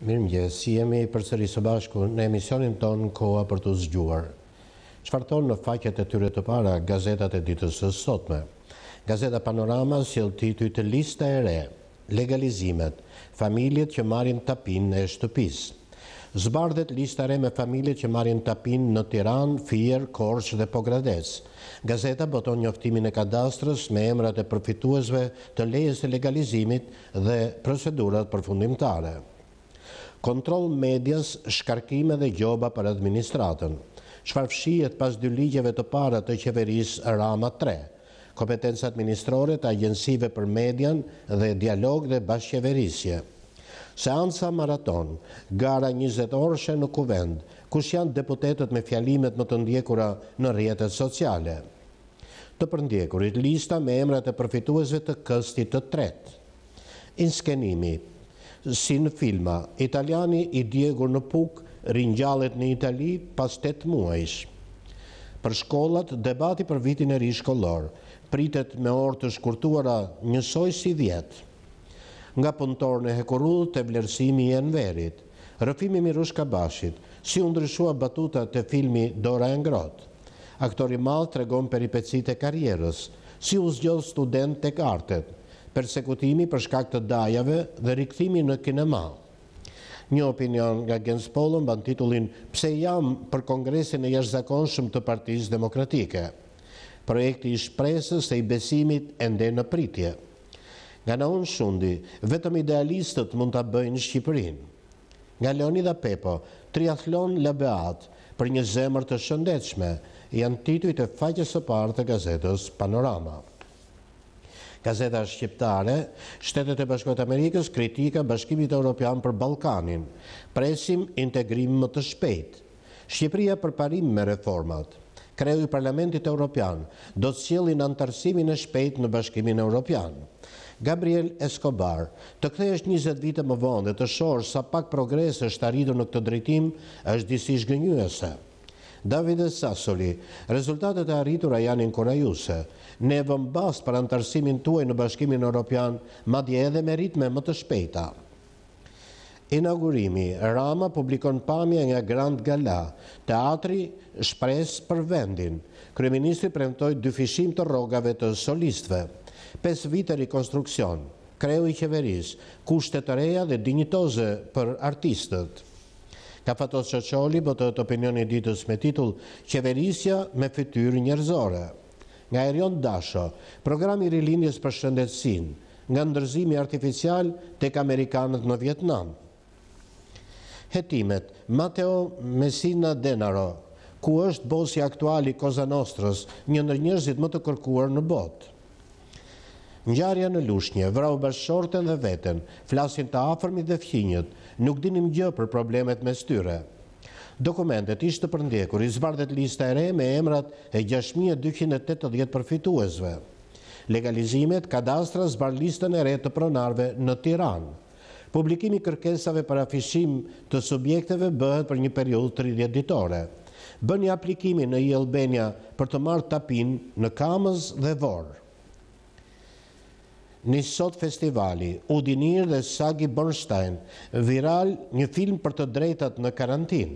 Mirë mjë, si jemi për sëri së bashku në emisionin tonë koha për të zgjuar. Qëfar tonë në faqet e tyre të para, gazetat e ditës së sotme. Gazeta Panorama si lë titu të lista e re, legalizimet, familjet që marim tapin e shtëpis. Zbardhet lista re me familjet që marim tapin në Tiran, Fier, Korsh dhe Pogradec. Gazeta boton njoftimin e kadastrës me emrat e përfituesve të lejes e legalizimit dhe procedurat përfundimtare kontrol medjas, shkarkime dhe gjoba për administratën. Shfarfshijet pas dy ligjeve të para të qeverisë Rama 3, kompetenca administrore të agjensive për median dhe dialog dhe bashkjeverisje. Seansa maraton, gara 20 orëshe në kuvend, kus janë deputetet me fjalimet më të ndjekura në rjetet sociale. Të përndjekurit, lista me emrat e përfituesve të këstit të tret. Inskenimi, si në filma. Italiani i Diego në puk rinjallet në Itali pas 8 muajsh. Për shkollat, debati për vitin e ri shkollor, pritet me orë të shkurtuara njësoj si vjetë. Nga pëntor në hekurull të vlerësimi e në verit, rëfimi Mirush Kabashit, si undryshua batuta të filmi Dora e Ngrot, aktori malë të regon peripecit e karierës, si u zgjodh student të kartet, persekutimi për shkak të dajave dhe rikëthimi në kinema. Një opinion nga Gens Polon ban titullin Pse jam për kongresin e jash zakonshëm të partijës demokratike? Projekti i shpresës e i besimit ende në pritje. Nga në unë shundi, vetëm idealistët mund të bëjnë Shqipërin. Nga Leonida Pepo, triathlon lëbeat për një zemër të shëndechme, janë tituit e faqës e partë të gazetës Panorama. Gazeta Shqiptare, Shtetet e Bashkot Amerikës kritika Bashkimit Europian për Balkanin, presim integrim më të shpejt, Shqipria për parim me reformat, kreju i Parlamentit Europian do të cilin antarësimin e shpejt në Bashkimin Europian. Gabriel Escobar, të këthe është 20 vite më vonë të shorë sa pak progresë është arritur në këtë drejtim, është disi shgënyëse. David Sassoli. Rezultatet e arritura janë inkurajuse. Ne vëm bast për antarësimin tuaj në bashkimin Europian, madje edhe me ritme më të shpejta. Inaugurimi, Rama publikon pamje nga Grand Gala, teatri shpres për vendin. Kryeministri premtoj dyfishim të rogave të solistve. Pes vite rekonstruksion, kreu i qeveris, kushtet të reja dhe dinjitoze për artistët. Ka fatos që qoli, të opinion e ditës me titull qeverisja me fityr njërzore. Nga erion dasho, programi rilinjës për shëndetsin, nga ndërzimi artificial të ekë Amerikanët në Vjetnam. Hetimet, Mateo Messina Denaro, ku është bosja aktuali Koza Nostrës, një ndër njërzit më të kërkuar në botë. Njarja në lushnje, vrau bashkëshorten dhe veten, flasin të afërmi dhe thhinjët, nuk dinim gjë për problemet me styre. Dokumentet ishte përndjekur i lista e re me emrat e 6.280 përfituesve. Legalizimet kadastra zbard listën e re të pronarve në Tiran. Publikimi kërkesave për afishim të subjekteve bëhet për një periud 30 ditore. Bën një aplikimi në i Albania për të marrë tapin në kamës dhe vorë. Nisot festivali, Udinir dhe Sagi Bernstein, viral një film për të drejtat në karantin.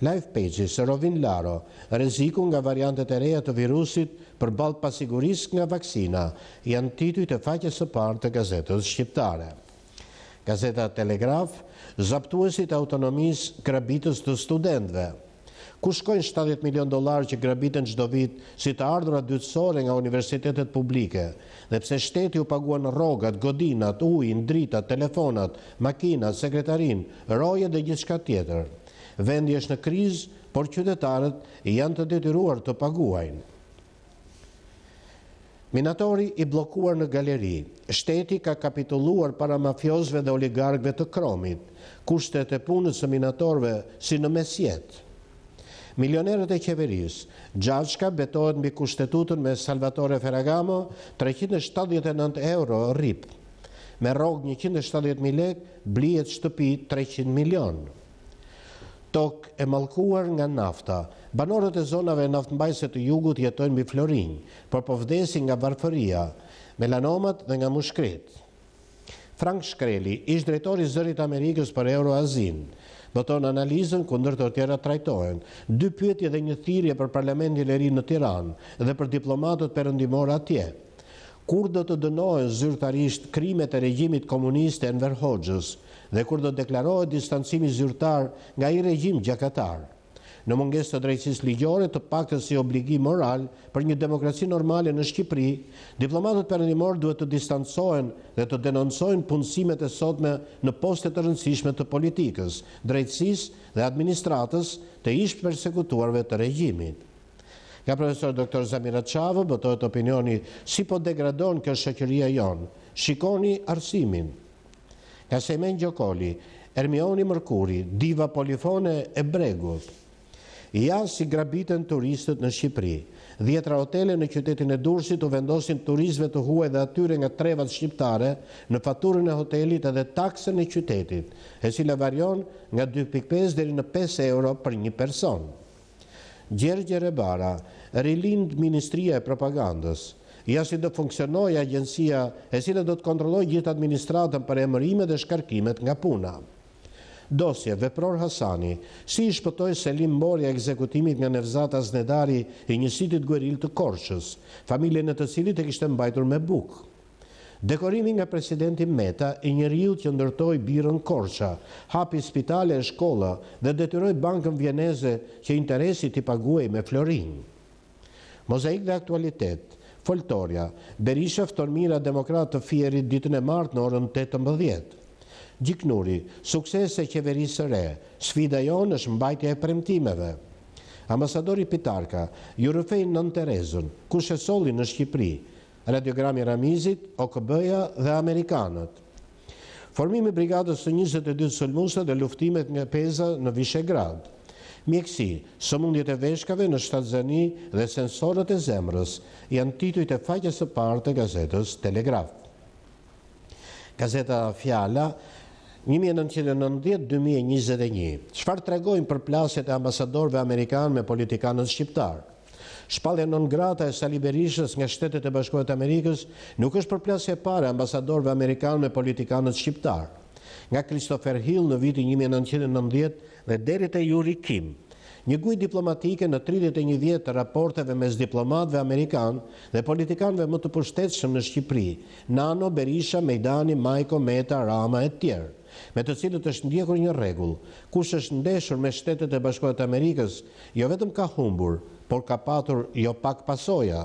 Live pages, Rovin Laro, reziku nga variantet e reja të virusit për balë pasiguris nga vakcina, janë tituj të faqe së partë të gazetës shqiptare. Gazeta Telegraf, zaptuesit autonomis krabitës të studentve ku shkojnë 70 milion dolar që grabitën gjdo vit si të ardhura dytësore nga universitetet publike, dhe pse shteti u paguan rogat, godinat, ujnë, dritat, telefonat, makinat, sekretarin, roje dhe gjithë shka tjetër. Vendi është në krizë, por qytetarët janë të detyruar të paguajnë. Minatori i blokuar në galeri, shteti ka kapituluar para mafiozve dhe oligarkve të kromit, kushtet e punës e minatorve si në mesjetë. Milionerët e kjeverisë, gjashka betohet mbi kushtetutën me Salvatore Ferragamo, 379 euro rripë. Me rogë 170.000 lek, blijet shtëpi 300 milion. Tok e malkuar nga nafta, banorët e zonave naftëmbajse të jugut jetojnë mbi florinë, për povdesi nga varfëria, melanomat dhe nga mushkretë. Frank Shkreli, ishtë drejtori zërit Amerikës për Euroazinë, në analizën kundër të tjera trajtohen. Dy pyetje dhe një thirrje për parlamentin e ri në Tiranë dhe për diplomatët perëndimor atje. Kur do të dënohen zyrtarisht krimet e regjimit komunist Enver Hoxhës dhe kur do të deklarohet distancimi zyrtar nga i regjim gjakatar? në munges të drejtsis ligjore të pakët si obligi moral për një demokraci normale në Shqipri, diplomatët për një morë duhet të distansojnë dhe të denonsojnë punësimet e sotme në postet të rëndësishme të politikës, drejtsis dhe administratës të ishtë persekutuarve të regjimit. Ka profesor dr. Zamira Qavë, bëtojt opinioni si po degradon kërë shëqëria jonë, shikoni arsimin. Ka sejmen Gjokoli, Ermioni Mërkuri, Diva Polifone e Bregut, Ja si grabitën turistët në Shqipëri. Djetra hotele në qytetin e Durësit u vendosin turistëve të huaj dhe atyre nga trevat shqiptare në faturën e hotelit edhe taksën e qytetit, e si le varion nga 2.5 dhe në 5 euro për një person. Gjergje Rebara, rilind Ministria e Propagandës, Ja si do funksionoj agjensia e si do të kontrolloj gjithë administratën për emërime dhe shkarkimet nga punam dosje Vepror Hasani, si i shpëtoj Selim Mori e ekzekutimit nga nevzata znedari i njësitit gueril të Korqës, familje në të cilit e kishtë mbajtur me bukë. Dekorimi nga presidenti Meta i njëriju që ndërtoj birën Korqa, hapi spitale e shkolla dhe detyroj bankën vjeneze që interesi t'i paguaj me florin. Mozaik dhe aktualitet, foltoria, Berisha fëtormira demokratë të fjerit ditën e martë në orën 18. Gjiknuri, sukses e qeverisë re, sfida jonë është mbajtje e premtimeve. Ambasadori Pitarka, Jurëfej Nën Terezën, ku shesoli në Shqipri, radiogrami Ramizit, OKB-ja dhe Amerikanët. Formimi brigadës të 22 sëllmuse dhe luftimet nga peza në Vishegrad. Mjekësi, sëmundjet e veshkave në shtazëni dhe sensorët e zemrës janë tituj e faqës të partë të gazetës Telegraf. Gazeta Fjalla 1990-2021, qëfar të regojnë për plasjet e ambasadorve Amerikanë me politikanët shqiptarë? e non grata e saliberishës nga shtetet e bashkojt Amerikës nuk është për plasje pare ambasadorve Amerikanë me politikanët shqiptarë. Nga Christopher Hill në vitin 1990 dhe derit e Juri Kim Një gujt diplomatike në 31 vjetë të raporteve mes diplomatve Amerikanë dhe politikanëve më të pushtetëshëm në Shqipëri, Nano, Berisha, Mejdani, Majko, Meta, Rama e tjerë, me të cilët është ndjekur një regull, kush është ndeshur me shtetet e bashkohet e Amerikës, jo vetëm ka humbur, por ka patur jo pak pasoja.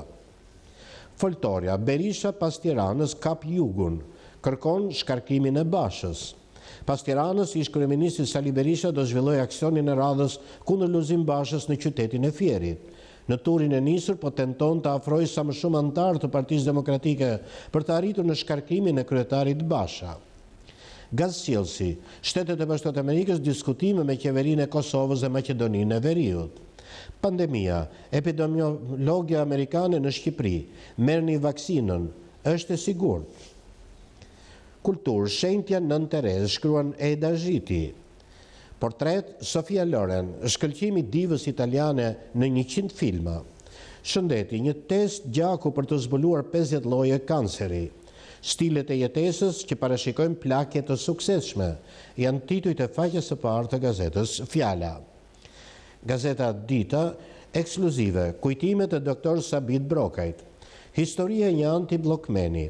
Foltoria, Berisha pas tiranës kap jugun, kërkon shkarkimin e bashës. Pas tiranës, ishë kërëministit Sali Berisha do zhvilloj aksionin e radhës kundër luzim bashës në qytetin e fjerit. Në turin e njësër, po tenton të afroj sa më shumë antarë të partijës demokratike për të arritur në shkarkimin e kryetarit basha. Gazë Sjelsi, shtetet e bështot e Amerikës diskutime me kjeverin e Kosovës dhe Macedonin e Veriut. Pandemia, epidemiologja Amerikane në Shqipri, merë një vaksinën, është e sigurë kultur shenjtja nën Terez, shkruan Eda Zhiti. Portret Sofia Loren, shkëlqimi divës italiane në 100 filma. Shëndeti, një test gjaku për të zbuluar 50 loje kanceri. Stilet e jetesës që parashikojmë plakje të sukseshme, janë tituj të faqës të parë të gazetës Fjala. Gazeta Dita, ekskluzive, kujtimet e doktor Sabit Brokajt, Historia një anti-blokmeni,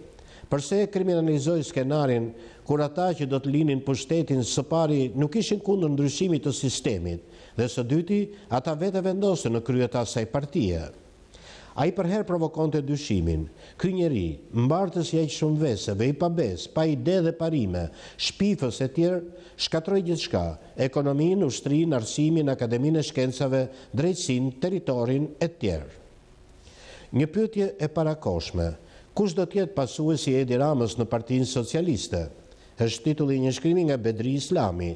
Përse kriminalizoj skenarin kur ata që do të linin pushtetin së pari nuk ishin kundër ndryshimit të sistemit dhe së dyti ata vete vendose në kryet asaj partia. A i përherë provokon të dyshimin, kë njeri, mbartës ja i shumë veseve, i pabes, pa ide dhe parime, shpifës e tjerë, shkatroj gjithë shka, ekonomin, ushtrin, arsimin, akademin e shkencave, drejtsin, teritorin e tjerë. Një pytje një pytje e parakoshme, Kusht do tjetë pasu e si Edi Ramës në partinë socialiste? është titulli një shkrimi nga Bedri Islami.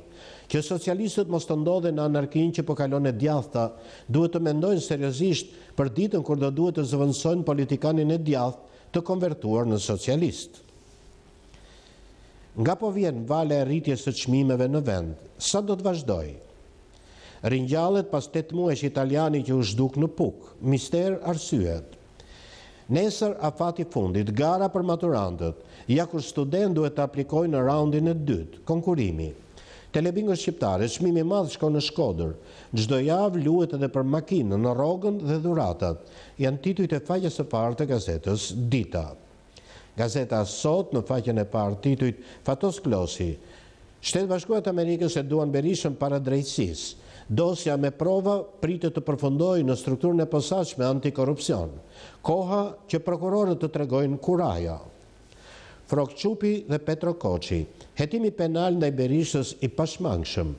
Kjo socialistët mos të ndodhe në anarkin që po kalon e djathëta, duhet të mendojnë seriosisht për ditën kur do duhet të zëvënsojnë politikanin e djath të konvertuar në socialist. Nga po vjenë vale e rritjes së qmimeve në vend, sa do të vazhdoj? Rinjallet pas të të muesh italiani që u shduk në puk, mister arsyet. Nesër a fati fundit, gara për maturantët, ja kur student duhet të aplikoj në raundin e dytë, konkurimi. Telebingo shqiptare, shmimi madhë shko në shkodër, gjdo javë luet edhe për makinë në rogën dhe dhuratat, janë titujt e faqës së parë të gazetës Dita. Gazeta sot në faqen e parë titujt Fatos Klosi, shtetë bashkuat Amerikës e duan berishën para drejtsisë, dosja me prova pritë të përfundoj në strukturën e posaq me antikorupcion, koha që prokurorët të tregojnë kuraja. Frok Qupi dhe Petro Koqi, hetimi penal në i berishës i pashmangshëm,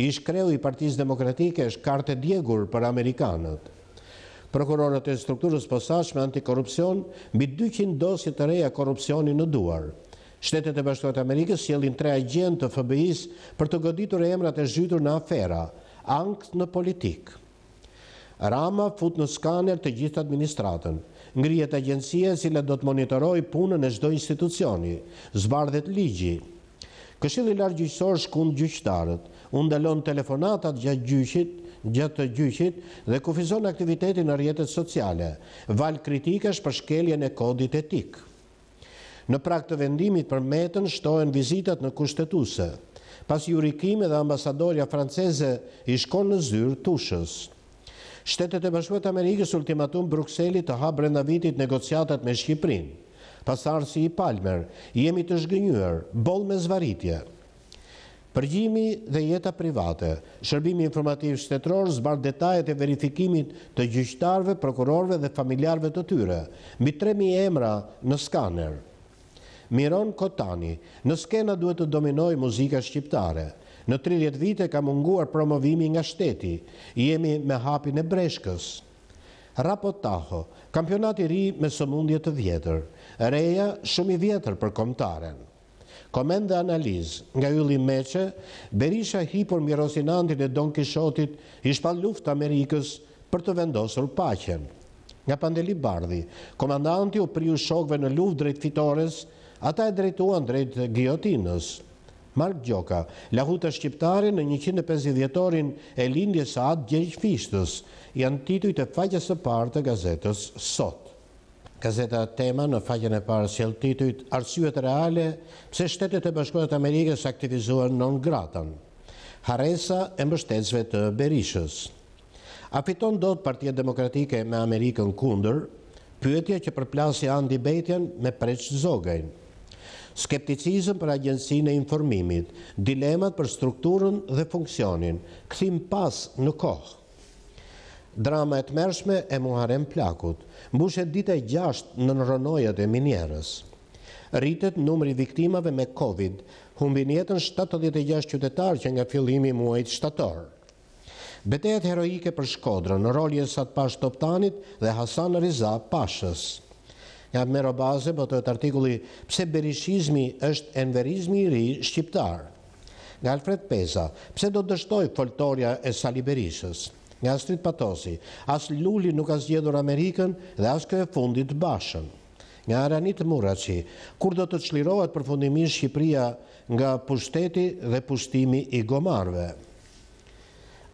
i shkreu i partiz demokratike është karte djegur për Amerikanët. Prokurorët e strukturës posaq me antikorupcion, mbi 200 dosje të reja korupcioni në duar. Shtetet e bashkëtojtë Amerikës jelin tre agent të FBI-s për të goditur e emrat e zhytur në afera, angës në politikë. Rama fut në skaner të gjithë administratën, ngrijet agjensie si le do të monitoroj punën e shdo institucioni, zbardhet ligji. Këshillë i lartë gjyqësor shkund gjyqtarët, undelon telefonatat gjatë gjyqit, gjatë të gjyqit dhe kufizon aktivitetin në rjetet sociale, val kritikash për shkeljen e kodit etik. Në prak të vendimit për metën shtohen vizitat në kushtetuse, Pas jurikime dhe ambasadorja franceze i shkon në zyrë, tushës. Shtetet e bashkuet Amerikës ultimatum Bruxelli të ha brenda vitit negociatat me Shqiprin. Pas arsi i palmer, jemi të shgënyër, bol me zvaritje. Përgjimi dhe jeta private, shërbimi informativ shtetror, zbar detajet e verifikimit të gjyqtarve, prokurorve dhe familjarve të tyre. Mi 3.000 emra në skaner. Miron Kotani, në skena duhet të dominoj muzika shqiptare. Në 30 vite ka munguar promovimi nga shteti, jemi me hapin e breshkës. Rapo Taho, kampionati ri me sëmundje të vjetër, reja shumë i vjetër për komtaren. Komend dhe analiz, nga Yuli Meqe, Berisha hipur mirosinantin e Don Kishotit i shpal luft Amerikës për të vendosur pachen. Nga Pandeli Bardhi, komandanti u priu shokve në luft drejt fitores ata e drejtuan drejt gjotinës. Mark Gjoka, lahuta shqiptare në 150-jetorin e lindje sa atë janë tituj të faqës e partë të gazetës Sot. Gazeta tema në faqën e parë s'jel tituj të arsyet reale pëse shtetet e bashkojët Amerikës aktivizuar non gratan. Haresa e mbështetësve të Berishës. A fiton do të partijet demokratike me Amerikën kunder, pyetje që përplasi Andi Bejtjen me preqë zogajnë skepticizëm për agjensin e informimit, dilemat për strukturën dhe funksionin, këthim pas në kohë. Drama e të mershme e muharem plakut, mbushet dite gjasht në nërënojët e minjerës. Rritet numri viktimave me Covid, humbin jetën 76 qytetarë që nga fillimi muajt shtatorë. Betejet heroike për shkodrën në rolje sa të toptanit dhe Hasan Riza Pashës. Nga të mero baze, po të të artikulli pëse berishizmi është enverizmi i ri shqiptar? Nga Alfred Peza, pëse do të dështoj foltoria e sali berishës? Nga Astrid Patosi, as lulli nuk as gjedur Amerikën dhe as e fundit bashën. Nga Aranit Muraci, kur do të qlirohet për fundimin Shqipria nga pushteti dhe pushtimi i gomarve?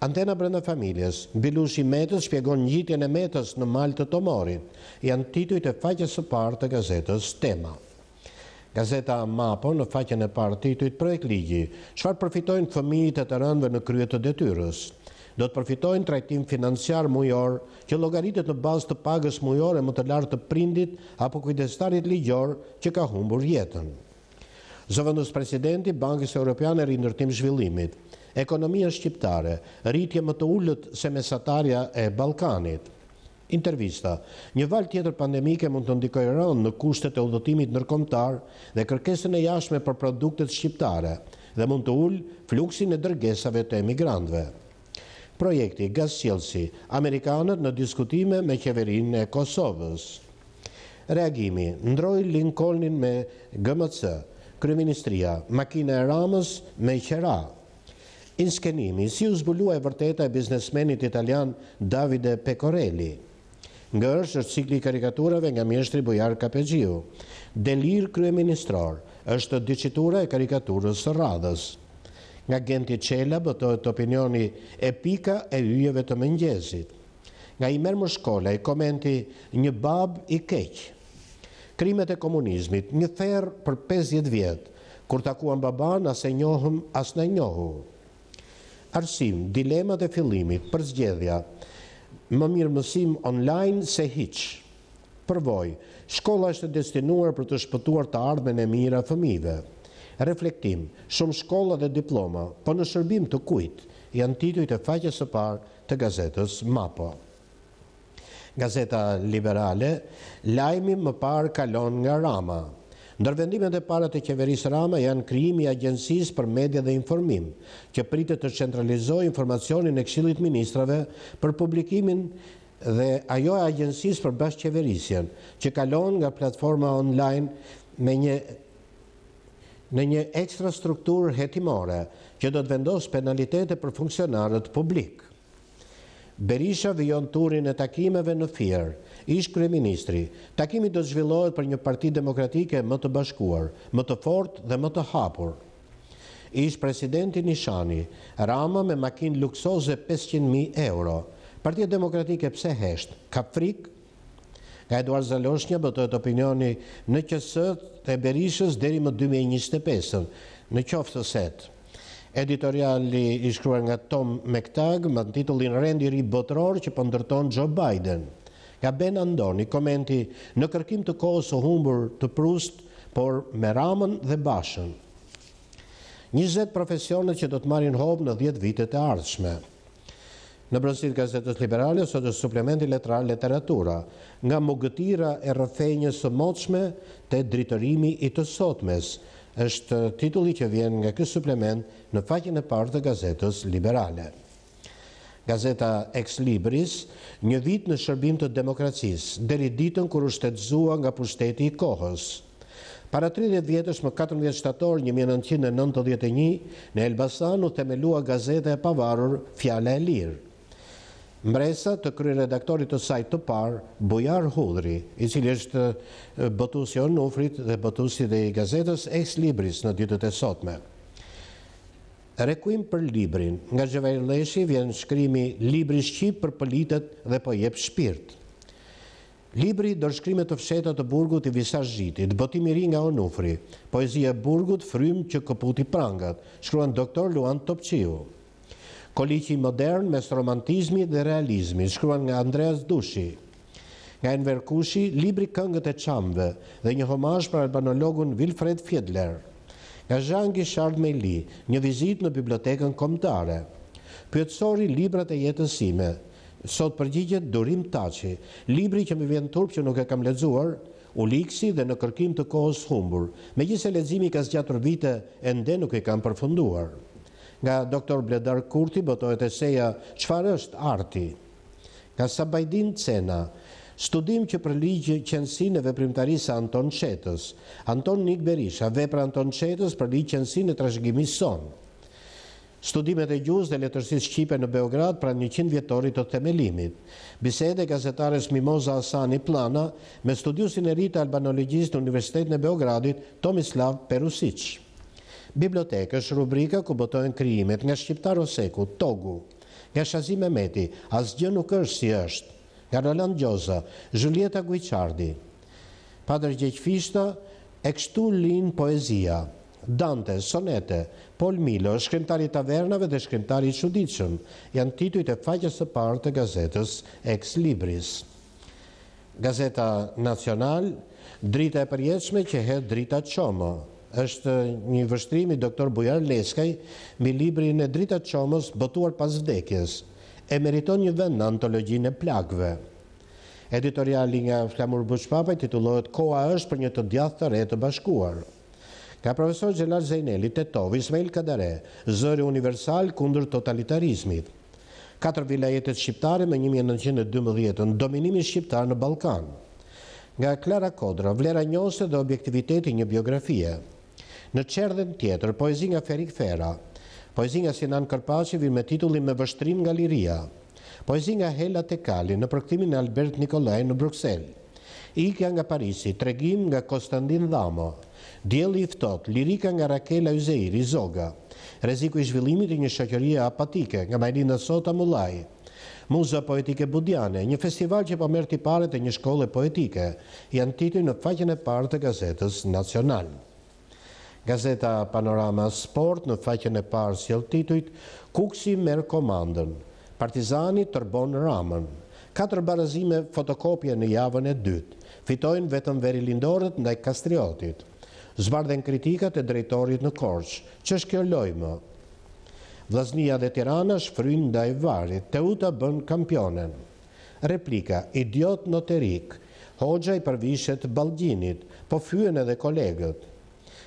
Antena brenda familjes, bilushi metës shpjegon njitjen e metës në malë të tomorit, janë tituj të faqës së partë të gazetës Tema. Gazeta Mapo në faqën e partë tituj të projekt ligji, shfar përfitojnë fëmijit e të rëndve në kryet të detyrës. Do të përfitojnë trajtim financiar mujor, që logaritet në bazë të pagës e më të lartë të prindit apo kujdestarit ligjor që ka humbur jetën. Zovëndës presidenti, Bankës Europiane rindërtim zhvillimit, ekonomia shqiptare, rritje më të ullët se mesatarja e Balkanit. Intervista, një val tjetër pandemike mund të ndikoj rënë në kushtet e udhëtimit nërkomtar dhe kërkesën e jashme për produktet shqiptare dhe mund të ullë fluksin e dërgesave të emigrantve. Projekti Gaz Amerikanët në diskutime me qeverinë e Kosovës. Reagimi, Ndroj Lincolnin me GMC. Kryeministria, makina e ramës me qera. Inskenimi, si u zbulua e vërteta e biznesmenit italian Davide Pecorelli. Nga është është cikli karikaturave nga mjështri Bujar Kapegjiu. Delir Kryeministror, është dyqitura e karikaturës së radhës. Nga genti qela, bëtojt opinioni e pika e ujeve të mëngjezit. Nga i mërë më shkolla i komenti një bab i keqë krimet e komunizmit, një therë për 50 vjetë, kur takuan baban, asë e njohëm, asë në njohu. Arsim, dilemat e fillimit, për zgjedhja, më mirë mësim online se hiqë. Përvoj, shkolla është destinuar për të shpëtuar të ardhmen e mira fëmive. Reflektim, shumë shkolla dhe diploma, po në shërbim të kujtë, janë tituj të faqës e parë të gazetës MAPO. Gazeta Liberale, lajmi më parë kalon nga Rama. Ndërvendimet e parët e qeverisë Rama janë kriimi agjensis për media dhe informim, që pritë të centralizoj informacionin e kshilit ministrave për publikimin dhe ajo e agjensis për bashkë qeverisjen, që kalon nga platforma online me një në një ekstra strukturë hetimore që do të vendos penalitete për funksionarët publik. Berisha vion turin e takimeve në firë, ish kreministri, takimi do zhvillohet për një parti demokratike më të bashkuar, më të fort dhe më të hapur. Ish presidenti Nishani, rama me makin luksoze 500.000 euro, partia demokratike pse hesht, ka frik? Ka Eduard Zaloshnja bëtojt opinioni në qësët e Berishës deri më 2025, në qoftë të setë editoriali i shkruar nga Tom Mektag më të titullin rendi ri botëror që pëndërton po Joe Biden. Ka ben andoni, komenti në kërkim të kohës o humbur të prust, por me ramën dhe bashën. 20 profesionet që do të marin hobë në 10 vitet e ardhshme. Në brësit gazetës liberale, sot është suplementi letra literatura, nga mugëtira e rëfenjës të moqme të dritërimi i të sotmes, është titulli që vjen nga kësë suplement në faqin e partë të gazetës liberale. Gazeta Ex Libris, një vit në shërbim të demokracisë, deri ditën kër është të zua nga pushteti i kohës. Para 30 vjetës më 14 shtator 1991, në Elbasan u themelua gazete e pavarur Fjale e Lirë mbresa të kry redaktorit të sajtë të parë, Bujar Hudri, i cilë është botus on në ufrit dhe botus i dhe i gazetës Ex Libris në dytët e sotme. Rekuim për Librin, nga Gjeveri Leshi vjen shkrimi Libri Shqip për pëllitet dhe për po jep shpirt. Libri do të fshetat të burgut i visa zhjitit, botimi ri nga onufri, poezia burgut frym që këputi prangat, shkruan doktor Luan Topqiu. Koliqi modern mes romantizmi dhe realizmi, shkruan nga Andreas Dushi. Nga Enver Kushi, libri këngët e qamve dhe një homash për albanologun Wilfred Fiedler. Nga Jean Gishard Meili, një vizit në bibliotekën komtare. Pyetësori librat e jetësime, sot përgjigjet Durim Taci, libri që më vjen turp që nuk e kam ledzuar, uliksi dhe në kërkim të kohës humbur, me gjithë se ledzimi ka zgjatur vite, ende nuk e kam përfunduar nga doktor Bledar Kurti, bëtojt e seja, qëfar është arti? Nga Sabajdin Cena, studim që për ligje e veprimtarisa Anton Qetës, Anton Nik Berisha, vepra Anton Qetës për ligje qënsin e trashgimi sonë. Studimet e gjus dhe letërsis Shqipe në Beograd pra 100 vjetorit të temelimit. Bisede gazetares Mimoza Asani Plana me studiusin e rita albanologjistë në Universitet në Beogradit Tomislav Perusicë. Bibliotekë është rubrika ku botojnë kryimet nga Shqiptar Oseku, Togu, nga Shazi Mehmeti, Asgjë nuk është si është, nga Roland Gjoza, Julieta Guicardi, Padrë Gjeqfishta, kështu Lin Poezia, Dante, Sonete, Pol Milo, Shkrimtari Tavernave dhe Shkrimtari Qudicëm, janë tituj e faqës të parë të gazetës Ex Libris. Gazeta Nacional, drita e përjeqme që hetë drita qomo, është një vështrimi doktor Bujar Leskaj mi libri në drita qomës botuar pas vdekjes, e meriton një vend në antologjin e plakve. Editoriali nga Flamur Bushpapaj titullohet Koa është për një të djathë të rejtë bashkuar. Ka profesor Gjelar Zeneli, Tetov, Ismail Kadare, zëri universal kundur totalitarizmit Katër vilajetet shqiptare me 1912 ën dominimi shqiptar në Balkan. Nga Klara Kodra, vlera njose dhe objektiviteti një biografie. Në qerdhen tjetër, poezin nga Ferik Fera, poezin nga Sinan Kërpashi vir me titullin me vështrim nga Liria, poezin nga Hela Tekali në përktimin e Albert Nikolaj në Bruxelles, Ika nga Parisi, tregim nga Konstantin Dhamo, djeli i ftot, lirika nga Rakela Yzeiri, Zoga, reziku i zhvillimit i një shakjëria apatike, nga majlinda Sota Mullaj, muza poetike Budjane, një festival që po mërti pare të një shkolle poetike, janë titin në faqen e partë të gazetës nacional. Gazeta Panorama Sport në faqen e parë sjell titujt Kuksi merr komandën. Partizani tërbon ramën. Katër barazime fotokopje në javën e dytë. Fitojnë vetëm veri lindorët ndaj kastriotit. Zbardhen kritikat e drejtorit në korqë. Që shkjo lojmë? Vlasnia dhe tirana shfrynë ndaj varit. Teuta uta bën kampionen. Replika, idiot në Hoxha i përvishet balgjinit, po fyën edhe kolegët.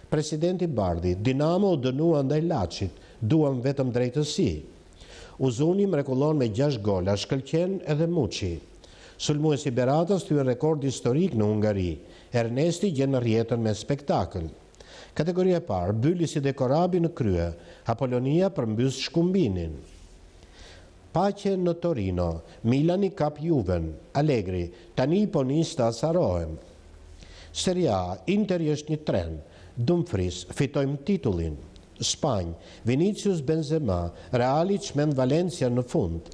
Presidenti Bardi, Dinamo u dënua ndaj lachit, duan vetëm drejtësi. Uzuni mrekullon me 6 gola, shkëlqen edhe muqi. Sulmuesi i Beratës të rekord historik në Ungari, Ernesti gjenë rjetën me spektakl. Kategoria parë, byllis i dekorabi në krye, Apollonia përmbys shkumbinin. Pache në Torino, Milani kap juven, Allegri, tani i ponista asarohem. Seria, Inter jesht një trend, Dumfris, fitojmë titullin, Spanjë, Vinicius Benzema, reali që menë Valencia në fund.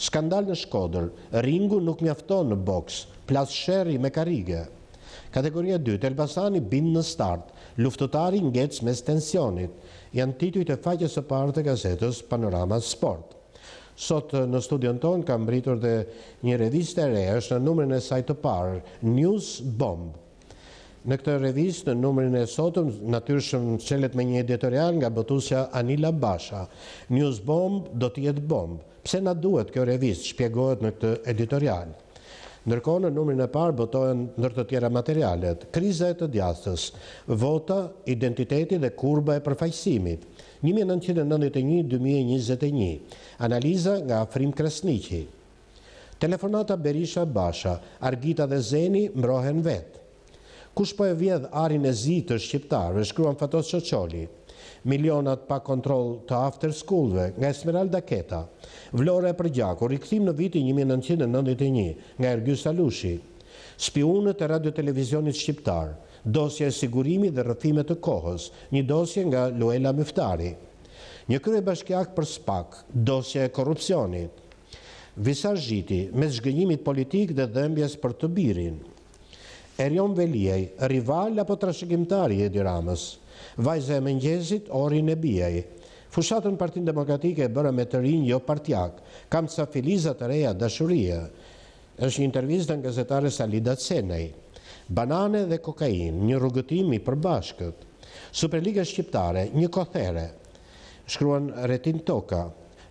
Skandal në Shkodër, ringu nuk mjafton në boks, plas shëri me karige. Kategoria 2, Elbasani bind në start, luftotari ngec me tensionit. janë tituj të faqe së partë të gazetës Panorama Sport. Sot në studion tonë kam britur dhe një revista e re, është në numërën e sajtë të parë, News Bomb. Në këtë revistë, në numërin e sotëm, natyrshëm qëllet me një editorial nga bëtusja Anila Basha. News bomb do t'jetë bomb. Pse na duhet kjo revistë shpjegohet në këtë editorial? Nërkonë, në numërin e parë, botohen nërë të tjera materialet. Kriza e të djastës, vota, identiteti dhe kurba e përfajsimit. 1991-2021, analiza nga Frim Kresnichi. Telefonata Berisha Basha, Argita dhe Zeni mbrohen vetë. Kush po e vjedh arin e zi të shqiptarëve, shkruan Fatos Qoqoli, milionat pa kontrol të after schoolve nga Esmeralda Keta, vlore e përgjaku, rikëthim në vitin 1991 nga Ergjus Alushi, spiunët e radio-televizionit shqiptar, dosje e sigurimi dhe rëthimet të kohës, një dosje nga Luela Miftari, një krye bashkjak për spak, dosje e korupcionit, visar zhiti me zhgënjimit politik dhe dhembjes për të birin, Erion Veliej, rival apo trashëgimtari e diramës, vajze e mëngjezit, orin e biej. Fushatën partin demokratike bërë me të rinjë jo partjak, kam të sa filizat e reja dashurie, është një intervjiz dhe në gazetare Salida Cenej, banane dhe kokain, një rrugëtimi për bashkët, Superliga Shqiptare, një kothere, shkruan Retin Toka,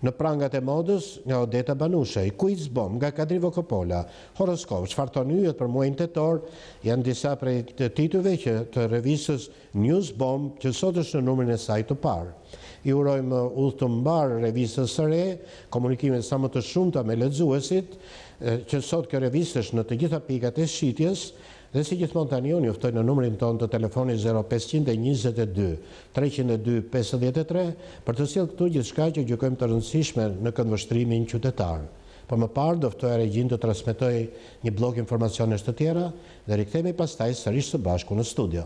në prangat e modës nga Odeta Banusha, i i zbom nga Kadri Vokopola, horoskop, qëfar të njët për muajnë të torë, janë disa prej të titëve që të revisës News Bomb që sot është në numërën e sajtë të parë. I urojmë udhë të mbarë revisës sëre, komunikimet sa më të shumëta me ledzuesit, që sot kërë revisës në të gjitha pikat e shqitjes, Dhe si gjithmonë të unë juftoj në numrin ton të telefoni 0522-302-53 për të silë këtu gjithshka që gjukojmë të rëndësishme në këndvështrimin qytetarë. Por më parë doftoj e regjin të transmitoj një blok informacionisht të tjera dhe rikëtemi pastaj sërishë së bashku në studio.